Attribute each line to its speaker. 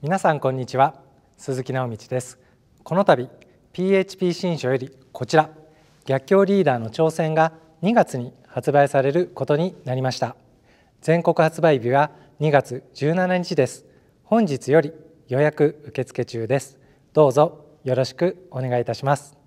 Speaker 1: 皆さんこんにちは
Speaker 2: 鈴木直道ですこの度 PHP 新書よりこちら逆境リーダーの挑戦が2月に発売されることになりました全国発売日は2月17日です本日より予約受付中ですどうぞよろしくお願いいたします